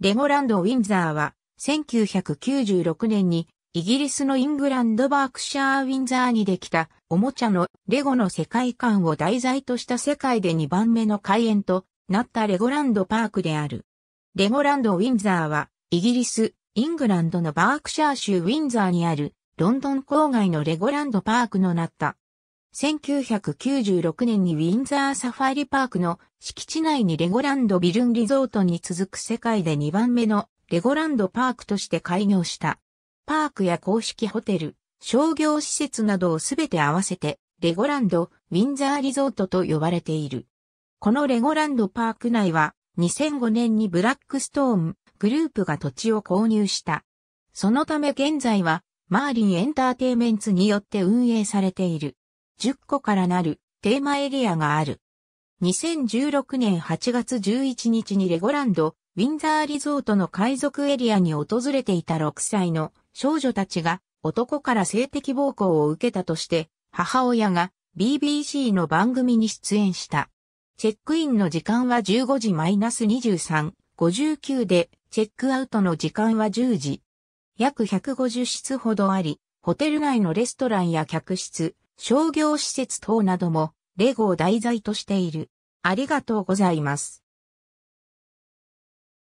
レゴランド・ウィンザーは、1996年にイギリスのイングランド・バークシャー・ウィンザーにできたおもちゃのレゴの世界観を題材とした世界で2番目の開園となったレゴランド・パークである。レゴランド・ウィンザーは、イギリス、イングランドのバークシャー州ウィンザーにあるロンドン郊外のレゴランド・パークのなった1996年にウィンザーサファリパークの敷地内にレゴランドビルンリゾートに続く世界で2番目のレゴランドパークとして開業した。パークや公式ホテル、商業施設などをすべて合わせてレゴランドウィンザーリゾートと呼ばれている。このレゴランドパーク内は2005年にブラックストーングループが土地を購入した。そのため現在はマーリンエンターテイメンツによって運営されている。10個からなるテーマエリアがある。2016年8月11日にレゴランド、ウィンザーリゾートの海賊エリアに訪れていた6歳の少女たちが男から性的暴行を受けたとして母親が BBC の番組に出演した。チェックインの時間は15時 -23、59でチェックアウトの時間は10時。約150室ほどあり、ホテル内のレストランや客室、商業施設等などもレゴを題材としている。ありがとうございます。